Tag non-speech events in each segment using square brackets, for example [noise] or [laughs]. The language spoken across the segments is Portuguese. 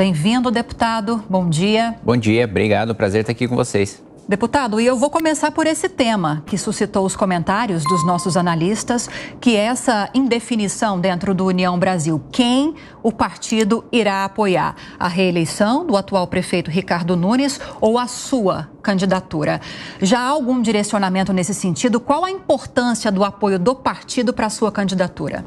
Bem-vindo, deputado. Bom dia. Bom dia, obrigado. Prazer estar aqui com vocês. Deputado, e eu vou começar por esse tema que suscitou os comentários dos nossos analistas, que é essa indefinição dentro do União Brasil. Quem o partido irá apoiar? A reeleição do atual prefeito Ricardo Nunes ou a sua candidatura? Já há algum direcionamento nesse sentido? Qual a importância do apoio do partido para a sua candidatura?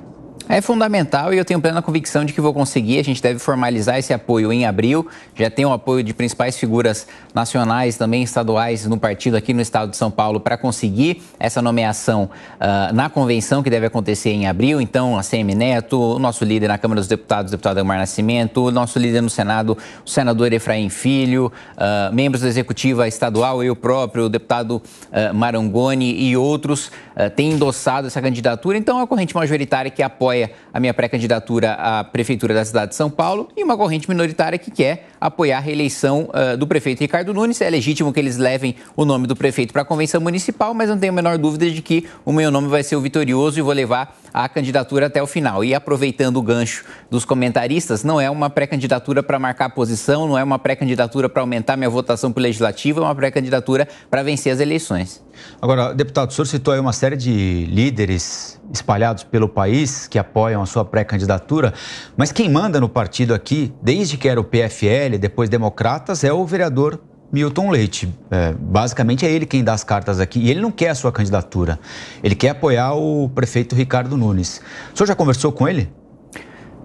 É fundamental e eu tenho plena convicção de que vou conseguir. A gente deve formalizar esse apoio em abril. Já tem o apoio de principais figuras nacionais, também estaduais, no partido aqui no estado de São Paulo para conseguir essa nomeação uh, na convenção que deve acontecer em abril. Então, a CM Neto, o nosso líder na Câmara dos Deputados, o deputado Elmar Nascimento, o nosso líder no Senado, o senador Efraim Filho, uh, membros da Executiva Estadual, eu próprio, o deputado uh, Marangoni e outros têm endossado essa candidatura. Então, é a corrente majoritária que apoia apoia a minha pré-candidatura à Prefeitura da cidade de São Paulo e uma corrente minoritária que quer apoiar a reeleição uh, do prefeito Ricardo Nunes. É legítimo que eles levem o nome do prefeito para a convenção municipal, mas não tenho a menor dúvida de que o meu nome vai ser o vitorioso e vou levar a candidatura até o final. E aproveitando o gancho dos comentaristas, não é uma pré-candidatura para marcar posição, não é uma pré-candidatura para aumentar minha votação para o legislativo, é uma pré-candidatura para vencer as eleições. Agora, deputado, o senhor citou aí uma série de líderes espalhados pelo país que apoiam a sua pré-candidatura, mas quem manda no partido aqui, desde que era o PFL, depois Democratas, é o vereador Milton Leite. É, basicamente é ele quem dá as cartas aqui. E ele não quer a sua candidatura. Ele quer apoiar o prefeito Ricardo Nunes. O senhor já conversou com ele?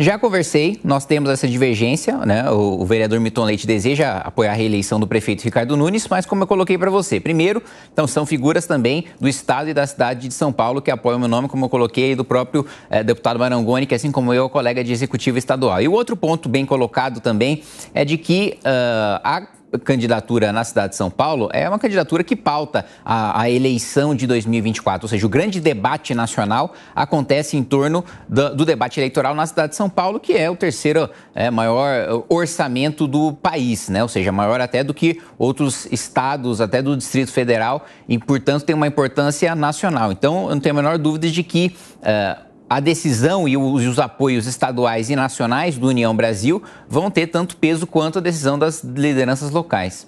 Já conversei, nós temos essa divergência, né? O, o, vereador Milton Leite deseja apoiar a reeleição do prefeito Ricardo Nunes, mas como eu coloquei para você, primeiro, então são figuras também do estado e da cidade de São Paulo que apoiam o meu nome, como eu coloquei, do próprio é, deputado Marangoni, que é assim como eu é colega de executivo estadual. E o outro ponto bem colocado também é de que uh, ah, a candidatura na cidade de São Paulo é uma candidatura que pauta a, a eleição de 2024, ou seja, o grande debate nacional acontece em torno do, do debate eleitoral na cidade de São Paulo, que é o terceiro é, maior é, orçamento do país, né? ou seja, maior até do que outros estados, até do Distrito Federal, e portanto tem uma importância nacional. Então, eu não tenho a menor dúvida de que. Uh, a decisão e os apoios estaduais e nacionais do União Brasil vão ter tanto peso quanto a decisão das lideranças locais.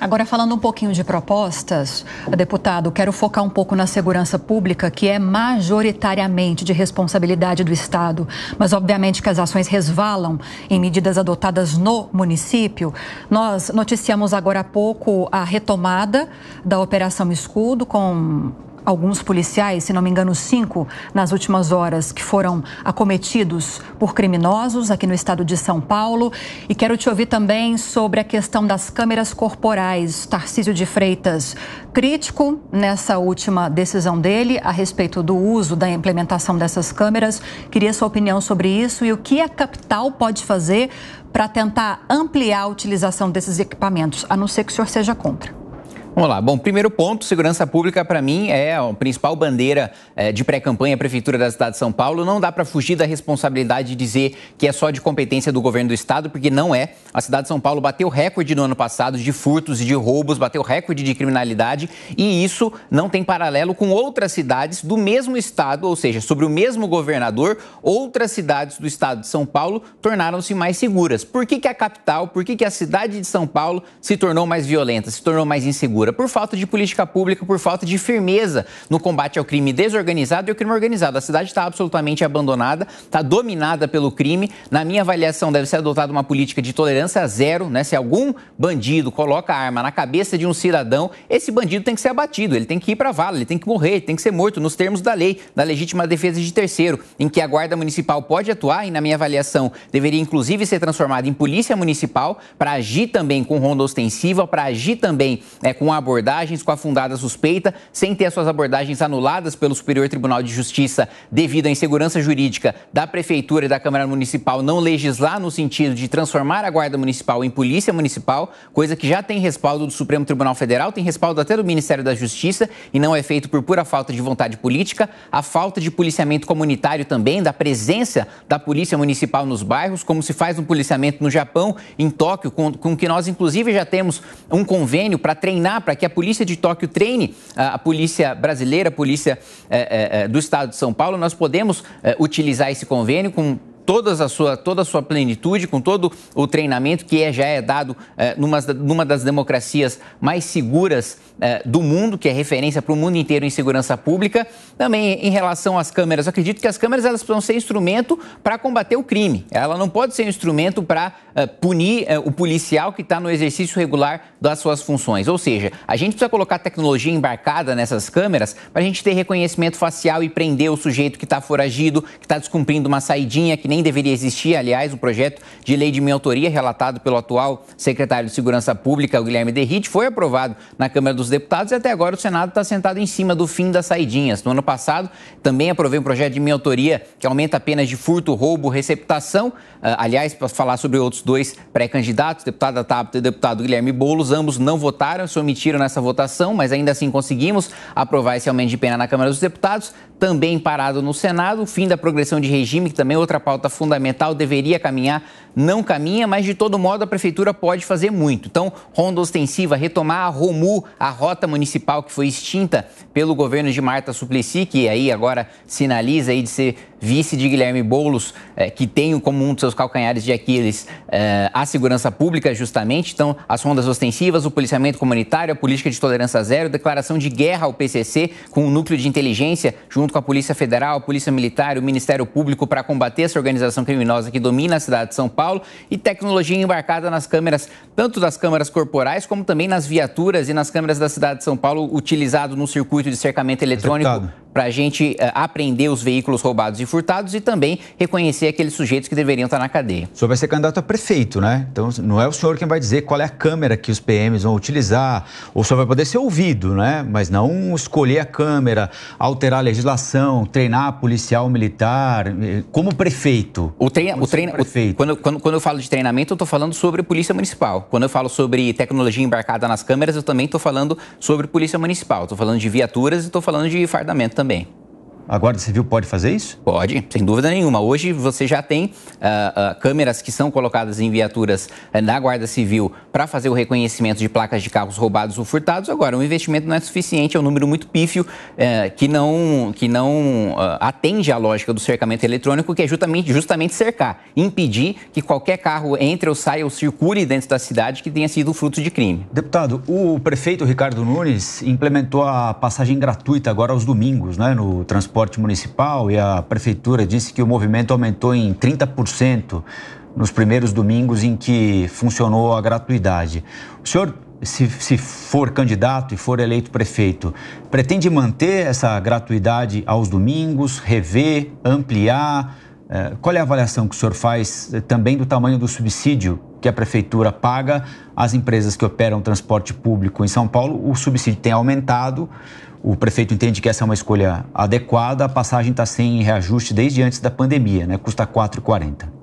Agora, falando um pouquinho de propostas, deputado, quero focar um pouco na segurança pública, que é majoritariamente de responsabilidade do Estado, mas obviamente que as ações resvalam em medidas adotadas no município. Nós noticiamos agora há pouco a retomada da Operação Escudo, com alguns policiais, se não me engano, cinco nas últimas horas, que foram acometidos por criminosos aqui no estado de São Paulo. E quero te ouvir também sobre a questão das câmeras corporais. Tarcísio de Freitas, crítico nessa última decisão dele a respeito do uso, da implementação dessas câmeras. Queria sua opinião sobre isso e o que a capital pode fazer para tentar ampliar a utilização desses equipamentos, a não ser que o senhor seja contra. Vamos lá. Bom, primeiro ponto, segurança pública para mim é a principal bandeira é, de pré-campanha prefeitura da cidade de São Paulo. Não dá para fugir da responsabilidade de dizer que é só de competência do governo do estado, porque não é. A cidade de São Paulo bateu recorde no ano passado de furtos e de roubos, bateu recorde de criminalidade e isso não tem paralelo com outras cidades do mesmo estado, ou seja, sobre o mesmo governador, outras cidades do estado de São Paulo tornaram-se mais seguras. Por que, que a capital, por que, que a cidade de São Paulo se tornou mais violenta, se tornou mais insegura? segura por falta de política pública, por falta de firmeza no combate ao crime desorganizado e ao crime organizado. A cidade está absolutamente abandonada, está dominada pelo crime. Na minha avaliação, deve ser adotada uma política de tolerância zero, né? Se algum bandido coloca arma na cabeça de um cidadão, esse bandido tem que ser abatido, ele tem que ir para a vala, ele tem que morrer, ele tem que ser morto nos termos da lei, da legítima defesa de terceiro, em que a Guarda Municipal pode atuar e, na minha avaliação, deveria inclusive ser transformada em Polícia Municipal para agir também com ronda ostensiva, para agir também é, com abordagens com a fundada suspeita, sem ter as suas abordagens anuladas pelo Superior Tribunal de Justiça devido à insegurança jurídica da Prefeitura e da Câmara Municipal não legislar no sentido de transformar a Guarda Municipal em Polícia Municipal, coisa que já tem respaldo do Supremo Tribunal Federal, tem respaldo até do Ministério da Justiça e não é feito por pura falta de vontade política, a falta de policiamento comunitário também, da presença da Polícia Municipal nos bairros, como se faz um policiamento no Japão, em Tóquio, com, com que nós inclusive já temos um convênio para treinar para que a polícia de Tóquio treine ah, a, polícia brasileira, a polícia é, é, do estado de São Paulo. Nós podemos utilizar esse convênio com todas a sua, toda a sua plenitude, com todo o treinamento que é, já é dado é, numa, numa das democracias mais seguras é, do mundo, que é referência para o mundo inteiro em segurança pública. Também em relação às câmeras, eu acredito que as câmeras elas precisam ser instrumento para combater o crime. Ela não pode ser um instrumento para é, punir é, o policial que está no exercício regular das suas funções. Ou seja, a gente precisa colocar tecnologia embarcada nessas câmeras para a gente ter reconhecimento facial e prender o sujeito que está foragido, que está descumprindo uma saidinha, que nem nem deveria existir, aliás, o projeto de lei de minha autoria, relatado pelo atual secretário de Segurança Pública, Guilherme Derrite, foi aprovado na Câmara dos Deputados e até agora o Senado está sentado em cima do fim das saidinhas. No ano passado, também aprovei um projeto de minha autoria que aumenta a pena de furto, roubo, receptação. Ah, aliás, para falar sobre outros dois pré-candidatos, deputada Tabata e deputado Guilherme Boulos, ambos não votaram, se omitiram nessa votação, mas ainda assim conseguimos aprovar esse aumento de pena na Câmara dos Deputados, também parado no Senado, o fim da progressão de regime, que também é outra pauta fundamental deveria caminhar não caminha, mas de todo modo a prefeitura pode fazer muito. Então, ronda ostensiva, retomar a Romu, a rota municipal que foi extinta pelo governo de Marta Suplicy, que aí agora sinaliza aí de ser vice de Guilherme Boulos, eh, que tem como um dos seus calcanhares de Aquiles eh, a segurança pública, justamente. Então, as rondas ostensivas, o policiamento comunitário, a política de tolerância zero, declaração de guerra ao PCC com o núcleo de inteligência, junto com a Polícia Federal, a Polícia Militar, o Ministério Público para combater essa organização criminosa que domina a cidade de São Paulo Paulo e tecnologia embarcada nas câmeras, tanto das câmeras corporais como também nas viaturas e nas câmeras da cidade de São Paulo, utilizado no circuito de cercamento eletrônico para a gente uh, aprender os veículos roubados e furtados e também reconhecer aqueles sujeitos que deveriam estar tá na cadeia. O senhor vai ser candidato a prefeito, né? Então não é o senhor quem vai dizer qual é a câmera que os PMs vão utilizar. O senhor vai poder ser ouvido, né? Mas não escolher a câmera, alterar a legislação, treinar policial militar, eh, como prefeito. O, treina, o, treina, prefeito. o quando, quando, quando eu falo de treinamento, eu estou falando sobre polícia municipal. Quando eu falo sobre tecnologia embarcada nas câmeras, eu também estou falando sobre polícia municipal. Estou falando de viaturas e estou falando de fardamento também a Guarda Civil pode fazer isso? Pode, sem dúvida nenhuma. Hoje você já tem uh, uh, câmeras que são colocadas em viaturas uh, Guarda Civil para fazer o reconhecimento de placas de carros roubados ou furtados. Agora, o investimento não é suficiente, é um número muito pífio eh, que não, que não ah, atende à lógica do cercamento eletrônico, que é justamente, justamente cercar, impedir que qualquer carro entre ou saia ou circule dentro da cidade que tenha sido fruto de crime. Deputado, o prefeito Ricardo Nunes implementou a passagem gratuita agora aos domingos né, no transporte transporte municipal e a prefeitura disse que o movimento aumentou em 30% nos primeiros domingos em que funcionou a gratuidade. O senhor, se, se for candidato e for eleito prefeito, pretende manter essa gratuidade aos domingos, rever, ampliar? Eh, qual é a avaliação que o senhor faz eh, também do tamanho do subsídio que a prefeitura paga às empresas que operam transporte público em São Paulo? O subsídio tem aumentado, o prefeito entende que essa é uma escolha adequada. A passagem está sem reajuste desde antes da pandemia, né? Custa R$ 4,40.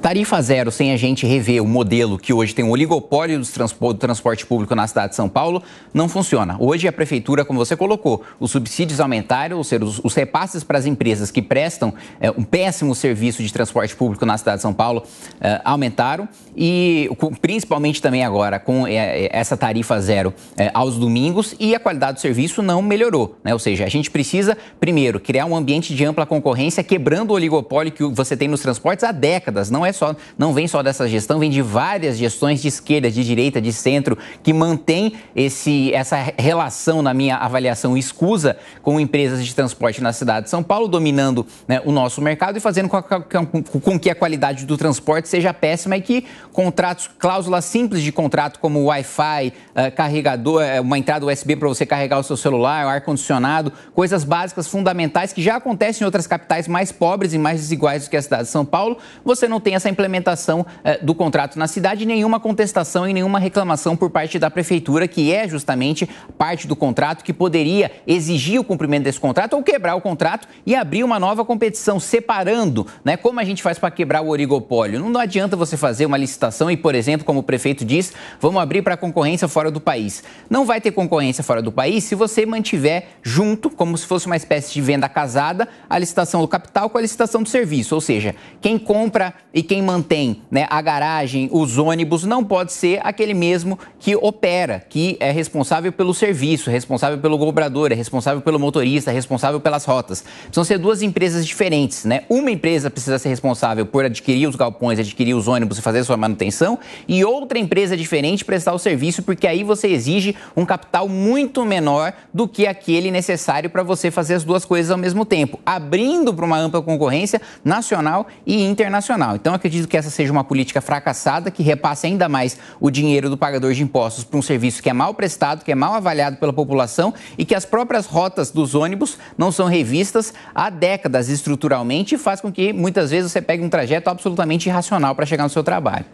Tarifa zero sem a gente rever o modelo que hoje tem um oligopólio do transporte público na cidade de São Paulo não funciona. Hoje a prefeitura, como você colocou, os subsídios aumentaram, ou seja, os repasses para as empresas que prestam é, um péssimo serviço de transporte público na cidade de São Paulo é, aumentaram e principalmente também agora com é, é essa tarifa zero é, aos domingos e a qualidade do serviço não melhorou. Né? Ou seja, a gente precisa primeiro criar um ambiente de ampla concorrência quebrando o oligopólio que você tem nos transportes há décadas décadas. Não é só, não vem só dessa gestão, vem de várias gestões de esquerda, de direita, de centro que mantém esse essa relação na minha avaliação escusa com empresas de transporte na cidade de São Paulo dominando né, o nosso mercado e fazendo com, com, com que a qualidade do transporte seja péssima e que contratos, cláusulas simples de contrato como Wi-Fi, uh, carregador, eh, uma entrada USB para você carregar o seu celular, ar-condicionado, coisas básicas fundamentais que já acontecem em outras capitais mais pobres e mais desiguais do que a cidade de São Paulo, você você não tem essa implementação eh, do contrato na cidade, nenhuma contestação e nenhuma reclamação por parte da prefeitura, que é justamente parte do contrato que poderia exigir o cumprimento desse contrato ou quebrar o contrato e abrir uma nova competição, separando, né? Como a gente faz para quebrar o oligopólio? Não, não adianta você fazer uma licitação e, por exemplo, como o prefeito diz, vamos abrir para concorrência fora do país. Não vai ter concorrência fora do país se você mantiver junto, como se fosse uma espécie de venda casada, a licitação do capital com a licitação do serviço, ou seja, quem compra e quem mantém né, a garagem, os ônibus, não pode ser aquele mesmo que opera, que é responsável pelo serviço, responsável pelo cobrador, é responsável pelo motorista, é responsável pelas rotas. Precisam ser duas empresas diferentes, né? Uma empresa precisa ser responsável por adquirir os galpões, adquirir os ônibus e fazer sua manutenção, e outra empresa diferente prestar o serviço, porque aí você exige um capital muito menor do que aquele necessário para você fazer as duas coisas ao mesmo tempo, abrindo para uma ampla concorrência nacional e internacional nacional. Então, acredito que essa seja uma política fracassada que repasse ainda mais o dinheiro do pagador de impostos para um serviço que é mal prestado, que é mal avaliado pela população e que as próprias rotas dos ônibus não são revistas há décadas estruturalmente e faz com que muitas vezes você pegue um trajeto absolutamente irracional para chegar no seu trabalho.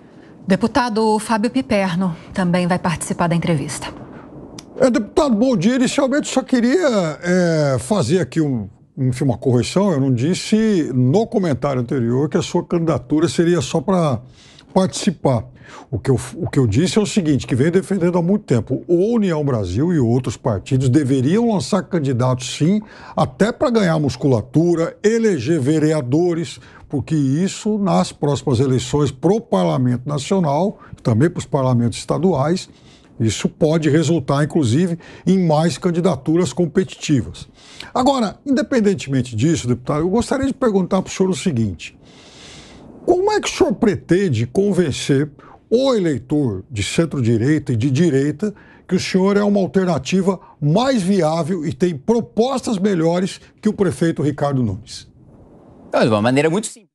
Deputado Fábio Piperno também vai participar da entrevista. É, deputado, bom dia. Inicialmente, só queria é, fazer aqui um enfim, uma correção, eu não disse no comentário anterior que a sua candidatura seria só para participar. O que, eu, o que eu disse é o seguinte, que vem defendendo há muito tempo, o União Brasil e outros partidos deveriam lançar candidatos, sim, até para ganhar musculatura, eleger vereadores, porque isso, nas próximas eleições para o Parlamento Nacional, também para os parlamentos estaduais, isso pode resultar, inclusive, em mais candidaturas competitivas. Agora, independentemente disso, deputado, eu gostaria de perguntar para o senhor o seguinte: como é que o senhor pretende convencer o eleitor de centro-direita e de direita que o senhor é uma alternativa mais viável e tem propostas melhores que o prefeito Ricardo Nunes? De uma maneira muito simples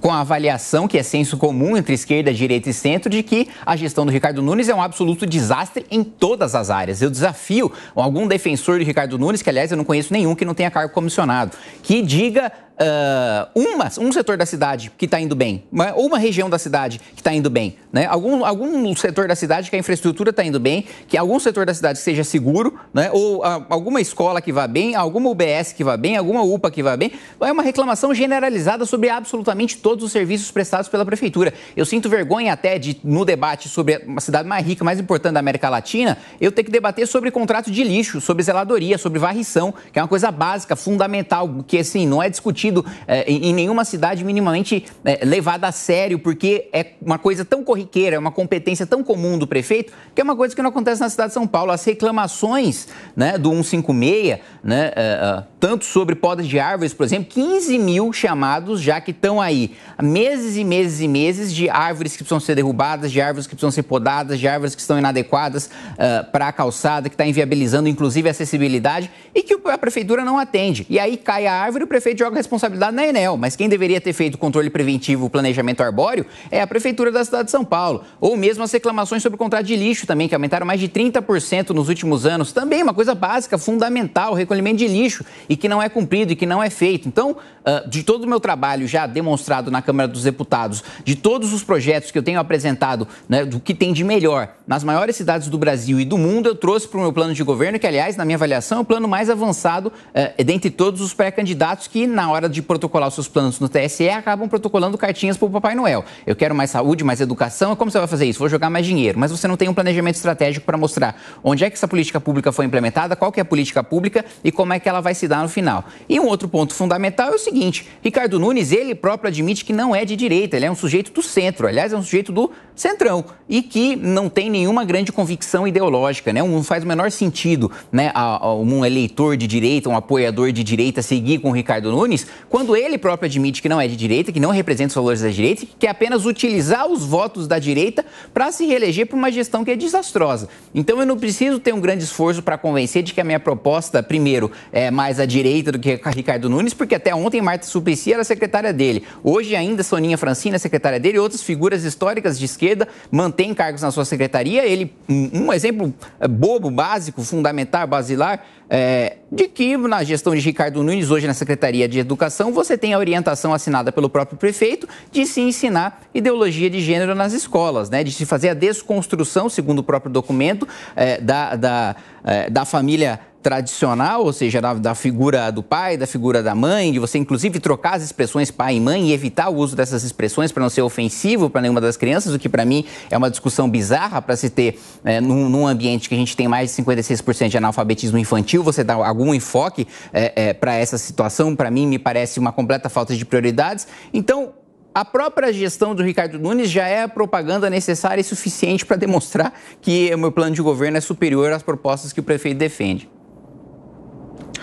com a avaliação que é senso comum entre esquerda, direita e centro de que a gestão do Ricardo Nunes é um absoluto desastre em todas as áreas. Eu desafio algum defensor de Ricardo Nunes, que aliás eu não conheço nenhum que não tenha cargo comissionado, que diga uh, uma, um setor da cidade que está indo bem, uma, ou uma região da cidade que está indo bem, né? algum, algum setor da cidade que a infraestrutura está indo bem, que algum setor da cidade seja seguro, né? ou uh, alguma escola que vá bem, alguma UBS que vá bem, alguma UPA que vá bem, é uma reclamação generalizada sobre absolutamente todos os serviços prestados pela prefeitura. Eu sinto vergonha até de, no debate sobre uma cidade mais rica, mais importante da América Latina, eu ter que debater sobre contrato de lixo, sobre zeladoria, sobre varrição, que é uma coisa básica, fundamental, que assim, não é discutível sentido é, em, nenhuma cidade minimamente é, levada a sério, porque é uma coisa tão corriqueira, é uma competência tão comum do prefeito, que é uma coisa que não acontece na cidade de São Paulo. As reclamações né, do 156, né, é, é, tanto sobre podas de árvores, por exemplo, 15 mil chamados já que estão aí. Meses e meses e meses de árvores que precisam ser derrubadas, de árvores que precisam ser podadas, de árvores que estão inadequadas uh, eh, para a calçada, que está inviabilizando inclusive a acessibilidade e que a prefeitura não atende. E aí cai a árvore e o prefeito joga a responsabilidade na Enel. Mas quem deveria ter feito o controle preventivo, o planejamento arbóreo, é a prefeitura da cidade de São Paulo. Ou mesmo as reclamações sobre o contrato de lixo também, que aumentaram mais de 30% nos últimos anos. Também uma coisa básica, fundamental, o recolhimento de lixo. E e que não é cumprido e que não é feito. Então, ah, de todo o meu trabalho já demonstrado na Câmara dos Deputados, de todos os projetos que eu tenho apresentado, né, do que tem de melhor nas maiores cidades do Brasil e do mundo, eu trouxe para o meu plano de governo, que, aliás, na minha avaliação, é o plano mais avançado uh, dentre todos os pré-candidatos que, na hora de protocolar os seus planos no TSE, acabam protocolando cartinhas para o Papai Noel. Eu quero mais saúde, mais educação. Como você vai fazer isso? Vou jogar mais dinheiro. Mas você não tem um planejamento estratégico para mostrar onde é que essa política pública foi implementada, qual que é a política pública e como é que ela vai se dar no final. E um outro ponto fundamental é o seguinte seguinte: Ricardo Nunes, ele próprio admite que não é de direita, ele é um sujeito do centro, aliás, é um sujeito do centrão e que não tem nenhuma grande convicção ideológica, né? Não faz o menor sentido, né, a, a um eleitor de direita, um apoiador de direita seguir com o Ricardo Nunes, quando ele próprio admite que não é de direita, que não representa os valores da direita, que quer apenas utilizar os votos da direita para se reeleger para uma gestão que é desastrosa. Então eu não preciso ter um grande esforço para convencer de que a minha proposta, primeiro, é mais à direita do que a Ricardo Nunes, porque até ontem Marta Suplicy era secretária dele. Hoje ainda Soninha Francina é secretária dele, outras figuras históricas de esquerda esquerda mantém cargos na sua secretaria. Ele, um, um exemplo é, bobo, básico, fundamental, basilar, é, de que na gestão de Ricardo Nunes, hoje na Secretaria de Educação, você tem a orientação assinada pelo próprio prefeito de se ensinar ideologia de gênero nas escolas, né? de se fazer a desconstrução, segundo o próprio documento, é, da, da, é, da família tradicional, ou seja, da, da, figura do pai, da figura da mãe, de você inclusive trocar as expressões pai e mãe e evitar o uso dessas expressões para não ser ofensivo para nenhuma das crianças, o que para mim é uma discussão bizarra para se ter é, num, num, ambiente que a gente tem mais de 56% de analfabetismo infantil, você dá algum enfoque é, é, para essa situação, para mim me parece uma completa falta de prioridades. Então, a própria gestão do Ricardo Nunes já é a propaganda necessária e suficiente para demonstrar que o meu plano de governo é superior às propostas que o prefeito defende.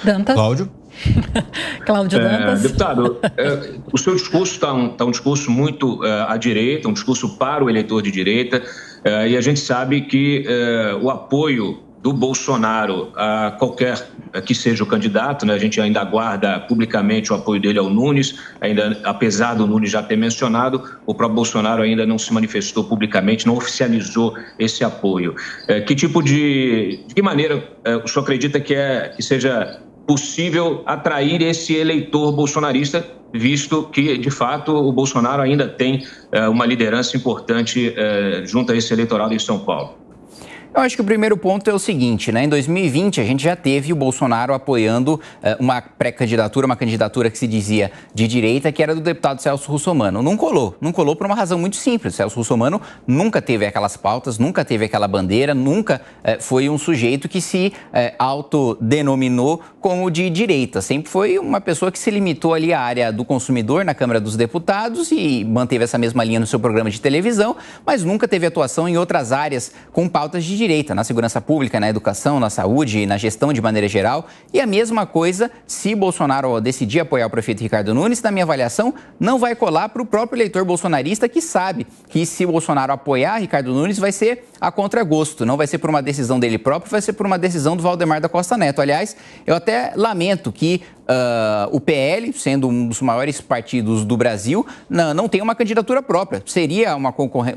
Dantas. Cláudio. [laughs] Cláudio é, Dantas. deputado, é, o seu discurso está um, tá um, discurso muito é, à direita, um discurso para o eleitor de direita, é, e a gente sabe que o apoio do Bolsonaro a qualquer que seja o candidato, né? a gente ainda aguarda publicamente o apoio dele ao Nunes, ainda apesar do Nunes já ter mencionado, o próprio Bolsonaro ainda não se manifestou publicamente, não oficializou esse apoio. que tipo de, de que maneira o senhor acredita que é que seja possível atrair esse eleitor bolsonarista, visto que, de fato, o Bolsonaro ainda tem eh, uma liderança importante eh, junto a esse eleitorado em São Paulo. Eu acho que o primeiro ponto é o seguinte, né? Em 2020 a gente já teve o Bolsonaro apoiando uh, uma pré-candidatura, uma candidatura que se dizia de direita, que era do deputado Celso Russomano. Não colou, não colou por uma razão muito simples. O Celso Russomano nunca teve aquelas pautas, nunca teve aquela bandeira, nunca uh, foi um sujeito que se uh, autodenominou como de direita. Sempre foi uma pessoa que se limitou ali à área do consumidor na Câmara dos Deputados e manteve essa mesma linha no seu programa de televisão, mas nunca teve atuação em outras áreas com pautas de direita na segurança pública, na educação, na saúde e na gestão de maneira geral. E a mesma coisa se Bolsonaro decidir apoiar o prefeito Ricardo Nunes, na minha avaliação, não vai colar para o próprio eleitor bolsonarista que sabe que se Bolsonaro apoiar Ricardo Nunes vai ser a contragosto, não vai ser por uma decisão dele próprio, vai ser por uma decisão do Valdemar da Costa Neto. Aliás, eu até lamento que uh, o PL, sendo um dos maiores partidos do Brasil, não, não tem uma candidatura própria. Seria uma, concorren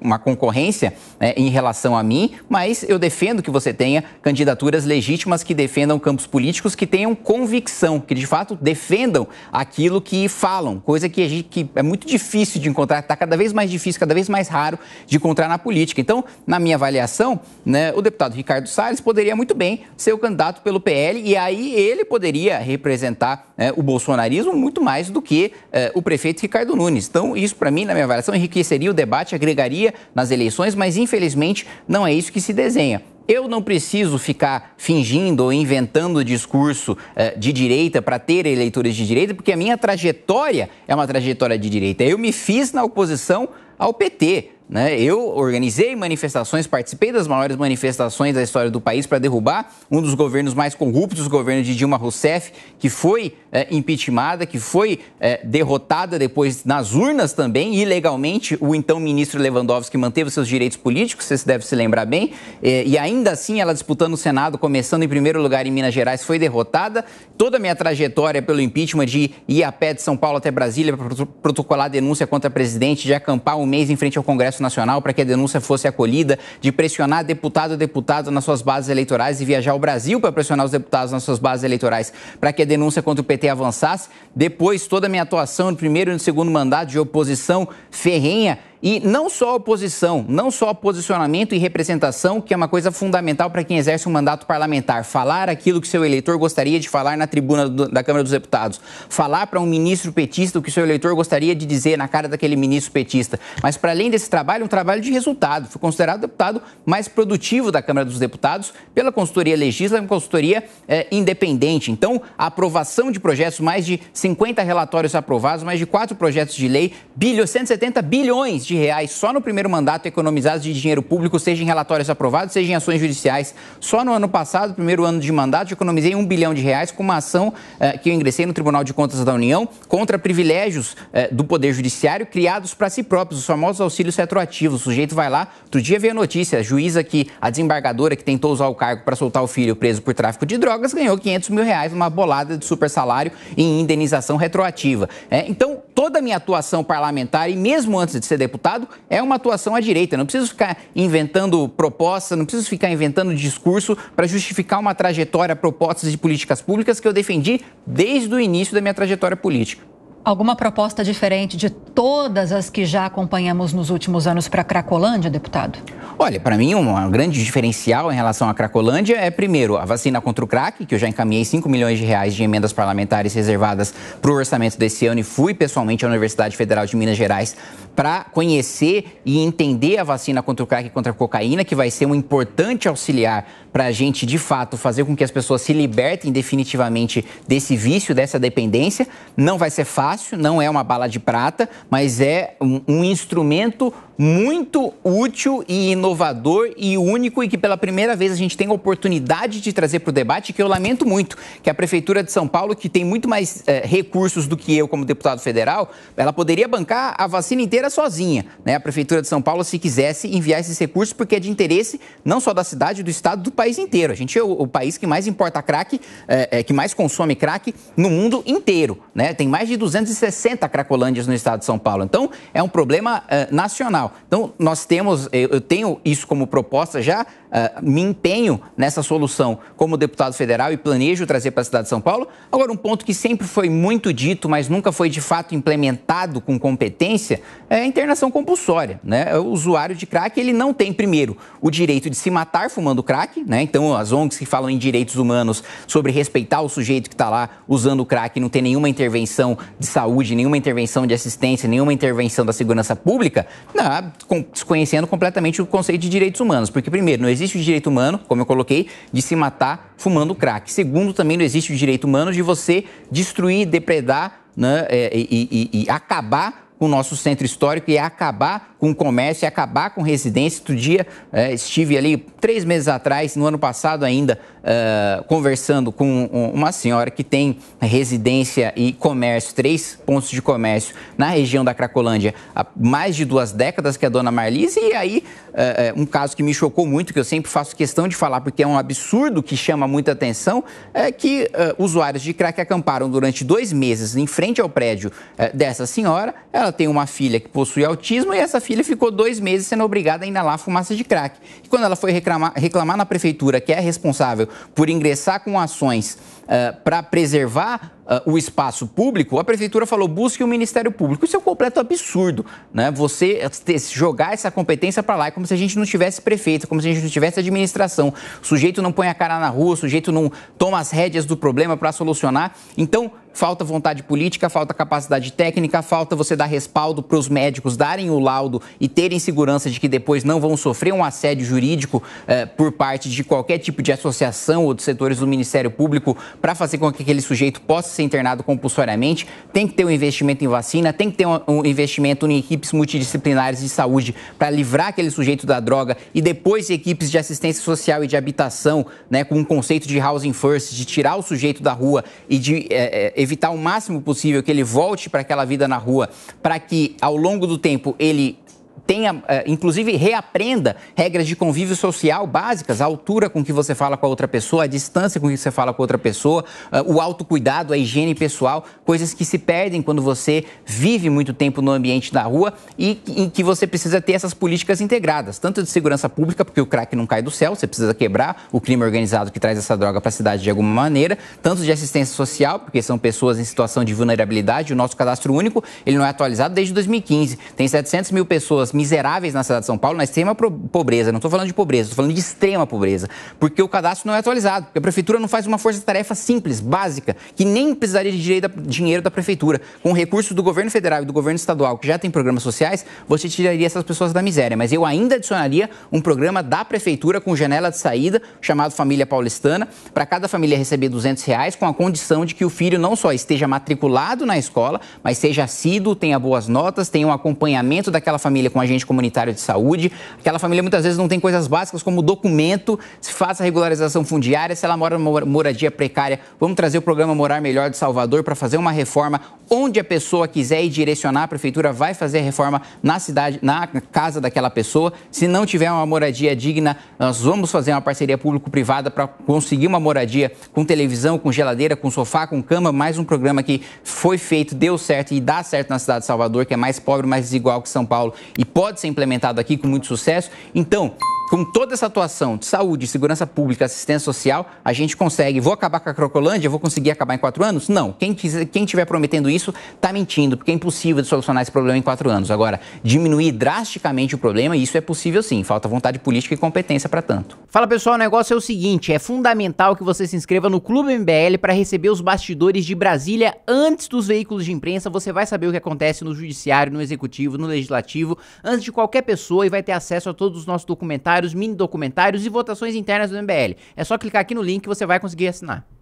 uma concorrência né, em relação a mim, mas eu defendo que você tenha candidaturas legítimas que defendam campos políticos, que tenham convicção, que de fato defendam aquilo que falam, coisa que, gente, que é muito difícil de encontrar, está cada vez mais difícil, cada vez mais raro de encontrar na política. Então, na minha avaliação, né, o deputado Ricardo Salles poderia muito bem ser o candidato pelo PL e aí ele poderia representar representar é, o bolsonarismo muito mais do que é, o prefeito Ricardo Nunes. Então, isso, para mim, na minha avaliação, enriqueceria o debate, agregaria nas eleições, mas infelizmente não é isso que se desenha. Eu não preciso ficar fingindo ou inventando discurso eh, de direita para ter eleitores de direita, porque a minha trajetória é uma trajetória de direita. Eu me fiz na oposição ao PT. Né? Eu organizei manifestações, participei das maiores manifestações da história do país para derrubar um dos governos mais corruptos, o governo de Dilma Rousseff, que foi é, impeachmentada, que foi é, derrotada depois nas urnas também, ilegalmente. O então ministro Lewandowski manteve seus direitos políticos, você deve se lembrar bem. É, e ainda assim, ela disputando o Senado, começando em primeiro lugar em Minas Gerais, foi derrotada. Toda a minha trajetória pelo impeachment de ir a pé de São Paulo até Brasília para protocolar denúncia contra a presidente, de acampar um mês em frente ao Congresso Nacional para que a denúncia fosse acolhida, de pressionar deputado a deputado nas suas bases eleitorais e viajar ao Brasil para pressionar os deputados nas suas bases eleitorais para que a denúncia contra o PT PT avançasse. Depois, toda a minha atuação no primeiro e no segundo mandato de oposição ferrenha e não só oposição, não só posicionamento e representação, que é uma coisa fundamental para quem exerce um mandato parlamentar. Falar aquilo que seu eleitor gostaria de falar na tribuna do, da Câmara dos Deputados. Falar para um ministro petista o que seu eleitor gostaria de dizer na cara daquele ministro petista. Mas, para além desse trabalho, é um trabalho de resultado. Foi considerado deputado mais produtivo da Câmara dos Deputados pela consultoria legisla, uma consultoria é, independente. Então, a aprovação de projetos, mais de 50 relatórios aprovados, mais de quatro projetos de lei, bilho, 170 bilhões de de reais só no primeiro mandato economizados de dinheiro público, seja em relatórios aprovados, seja em ações judiciais. Só no ano passado, primeiro ano de mandato, economizei um bilhão de reais com uma ação eh, que eu ingressei no Tribunal de Contas da União contra privilégios eh, do Poder Judiciário criados para si próprios, os famosos auxílios retroativos. O sujeito vai lá, outro dia veio a notícia, a juíza que, a desembargadora que tentou usar o cargo para soltar o filho preso por tráfico de drogas, ganhou 500 mil reais numa bolada de super salário em indenização retroativa. É, então, toda a minha atuação parlamentar, e mesmo antes de ser deputado, resultado é uma atuação à direita. Não preciso ficar inventando proposta, não preciso ficar inventando discurso para justificar uma trajetória, propostas de políticas públicas que eu defendi desde o início da minha trajetória política. Alguma proposta diferente de todas as que já acompanhamos nos últimos anos para a Cracolândia, deputado? Olha, para mim, um grande diferencial em relação à Cracolândia é, primeiro, a vacina contra o crack, que eu já encaminhei 5 milhões de reais de emendas parlamentares reservadas para o orçamento desse ano e fui pessoalmente à Universidade Federal de Minas Gerais para conhecer e entender a vacina contra o crack e contra a cocaína, que vai ser um importante auxiliar para a gente, de fato, fazer com que as pessoas se libertem definitivamente desse vício, dessa dependência. Não vai ser fácil, não é uma bala de prata, mas é um, um instrumento muito útil e inovador e único e que pela primeira vez a gente tem a oportunidade de trazer para o debate que eu lamento muito que a prefeitura de São Paulo que tem muito mais é, recursos do que eu como deputado federal ela poderia bancar a vacina inteira sozinha né a prefeitura de São Paulo se quisesse enviar esses recursos porque é de interesse não só da cidade do estado do país inteiro a gente é o, o país que mais importa crack é, é, que mais consome crack no mundo inteiro né tem mais de 260 cracolândias no estado de São Paulo então é um problema eh, nacional então, nós temos, eu tenho isso como proposta já, uh, me empenho nessa solução como deputado federal e planejo trazer para a cidade de São Paulo. Agora, um ponto que sempre foi muito dito, mas nunca foi de fato implementado com competência, é a internação compulsória. Né? É o usuário de crack, ele não tem, primeiro, o direito de se matar fumando crack, né? Então, as ONGs que falam em direitos humanos sobre respeitar o sujeito que está lá usando crack, não tem nenhuma intervenção de saúde, nenhuma intervenção de assistência, nenhuma intervenção da segurança pública, não, está desconhecendo completamente o conceito de direitos humanos. Porque, primeiro, não existe o direito humano, como eu coloquei, de se matar fumando crack. Segundo, também não existe o direito humano de você destruir, depredar né, é, e, e, e acabar com o nosso centro histórico e acabar com o comércio, e acabar com residência. Outro dia eh, estive ali três meses atrás, no ano passado ainda, eh, conversando com uma senhora que tem residência e comércio, três pontos de comércio na região da Cracolândia há mais de duas décadas, que é a dona Marlise. E aí, eh, um caso que me chocou muito, que eu sempre faço questão de falar, porque é um absurdo que chama muita atenção, é que usuários de crack acamparam durante dois meses em frente ao prédio dessa senhora. Ela tem uma filha que possui autismo e essa filha ficou dois meses sendo obrigada a inalar fumaça de crack. E quando ela foi reclamar, reclamar na prefeitura, que é responsável por ingressar com ações uh, eh, para preservar uh, o espaço público, a prefeitura falou: busque o Ministério Público. Isso é um completo absurdo, né? Você jogar essa competência para lá é como se a gente não tivesse prefeito, é como se a gente não tivesse administração. O sujeito não põe a cara na rua, o sujeito não toma as rédeas do problema para solucionar. Então, falta vontade política, falta capacidade técnica, falta você dar respaldo para os médicos darem o laudo e terem segurança de que depois não vão sofrer um assédio jurídico eh, por parte de qualquer tipo de associação ou dos setores do Ministério Público para fazer com que aquele sujeito possa ser internado compulsoriamente. Tem que ter um investimento em vacina, tem que ter um, um investimento em equipes multidisciplinares de saúde para livrar aquele sujeito da droga e depois equipes de assistência social e de habitação, né, com um conceito de housing first, de tirar o sujeito da rua e de eh, eh evitar o máximo possível que ele volte para aquela vida na rua, para que ao longo do tempo ele tenha, eh, inclusive reaprenda regras de convívio social básicas, a altura com que você fala com a outra pessoa, a distância com que você fala com a outra pessoa, eh, o autocuidado, a higiene pessoal, coisas que se perdem quando você vive muito tempo no ambiente da rua e em que você precisa ter essas políticas integradas, tanto de segurança pública, porque o crack não cai do céu, você precisa quebrar o crime organizado que traz essa droga para a cidade de alguma maneira, tanto de assistência social, porque são pessoas em situação de vulnerabilidade, o nosso cadastro único, ele não é atualizado desde 2015. Tem 700 mil pessoas miseráveis na cidade de São Paulo na extrema pobreza. Não estou falando de pobreza, estou falando de extrema pobreza. Porque o cadastro não é atualizado, porque a prefeitura não faz uma força-tarefa simples, básica, que nem precisaria de dinheiro da prefeitura. Com recursos do governo federal e do governo estadual, que já tem programas sociais, você tiraria essas pessoas da miséria. Mas eu ainda adicionaria um programa da prefeitura com janela de saída, chamado Família Paulistana, para cada família receber 200 reais, com a condição de que o filho não só esteja matriculado na escola, mas seja assíduo, tenha boas notas, tenha um acompanhamento daquela família com agente comunitário de saúde. Aquela família muitas vezes não tem coisas básicas como documento, se faça regularização fundiária, se ela mora numa moradia precária. Vamos trazer o programa Morar Melhor de Salvador para fazer uma reforma onde a pessoa quiser e direcionar, a prefeitura vai fazer a reforma na cidade, na casa daquela pessoa. Se não tiver uma moradia digna, nós vamos fazer uma parceria público-privada para conseguir uma moradia com televisão, com geladeira, com sofá, com cama. Mais um programa que foi feito, deu certo e dá certo na cidade de Salvador, que é mais pobre, mais desigual que São Paulo e pode ser implementado aqui com muito sucesso. Então, com toda essa atuação de saúde, segurança pública, assistência social, a gente consegue. Vou acabar com a Crocolândia? Vou conseguir acabar em quatro anos? Não. Quem estiver prometendo isso está mentindo, porque é impossível de solucionar esse problema em quatro anos. Agora, diminuir drasticamente o problema, isso é possível sim. Falta vontade política e competência para tanto. Fala pessoal, o negócio é o seguinte: é fundamental que você se inscreva no Clube MBL para receber os bastidores de Brasília antes dos veículos de imprensa. Você vai saber o que acontece no Judiciário, no Executivo, no Legislativo, antes de qualquer pessoa e vai ter acesso a todos os nossos documentários documentários, mini documentários e votações internas do MBL. É só clicar aqui no link que você vai conseguir assinar.